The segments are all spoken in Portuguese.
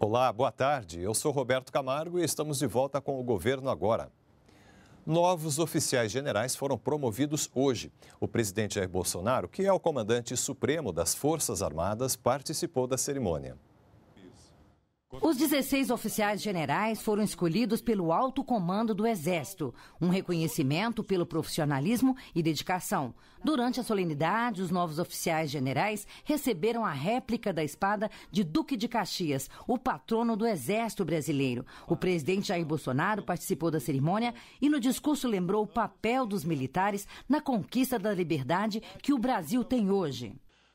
Olá, boa tarde. Eu sou Roberto Camargo e estamos de volta com o governo agora. Novos oficiais generais foram promovidos hoje. O presidente Jair Bolsonaro, que é o comandante supremo das Forças Armadas, participou da cerimônia. Os 16 oficiais generais foram escolhidos pelo alto comando do Exército, um reconhecimento pelo profissionalismo e dedicação. Durante a solenidade, os novos oficiais generais receberam a réplica da espada de Duque de Caxias, o patrono do Exército brasileiro. O presidente Jair Bolsonaro participou da cerimônia e no discurso lembrou o papel dos militares na conquista da liberdade que o Brasil tem hoje.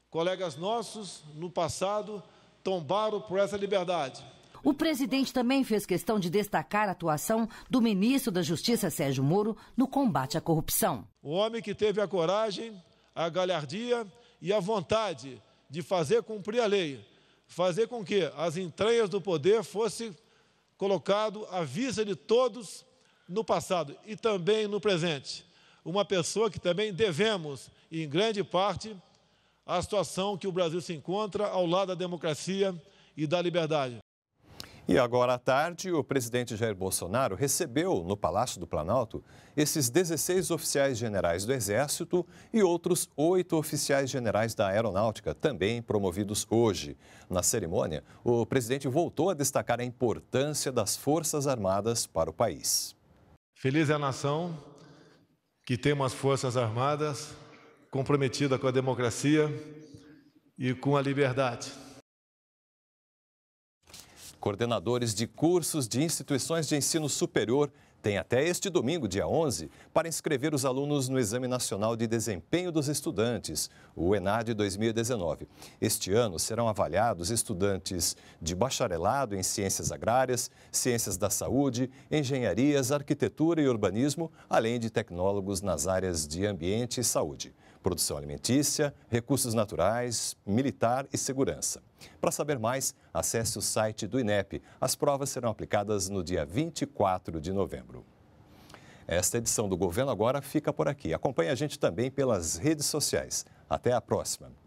Colegas nossos, no passado, tombaram por essa liberdade. O presidente também fez questão de destacar a atuação do ministro da Justiça, Sérgio Moro, no combate à corrupção. O homem que teve a coragem, a galhardia e a vontade de fazer cumprir a lei, fazer com que as entranhas do poder fossem colocado à vista de todos no passado e também no presente. Uma pessoa que também devemos, em grande parte, a situação que o Brasil se encontra ao lado da democracia e da liberdade. E agora à tarde, o presidente Jair Bolsonaro recebeu no Palácio do Planalto esses 16 oficiais generais do Exército e outros oito oficiais generais da Aeronáutica, também promovidos hoje. Na cerimônia, o presidente voltou a destacar a importância das Forças Armadas para o país. Feliz é a nação que tem umas Forças Armadas comprometida com a democracia e com a liberdade. Coordenadores de cursos de instituições de ensino superior têm até este domingo, dia 11, para inscrever os alunos no Exame Nacional de Desempenho dos Estudantes, o ENAD 2019. Este ano serão avaliados estudantes de bacharelado em Ciências Agrárias, Ciências da Saúde, Engenharias, Arquitetura e Urbanismo, além de tecnólogos nas áreas de Ambiente e Saúde produção alimentícia, recursos naturais, militar e segurança. Para saber mais, acesse o site do INEP. As provas serão aplicadas no dia 24 de novembro. Esta edição do Governo Agora fica por aqui. Acompanhe a gente também pelas redes sociais. Até a próxima.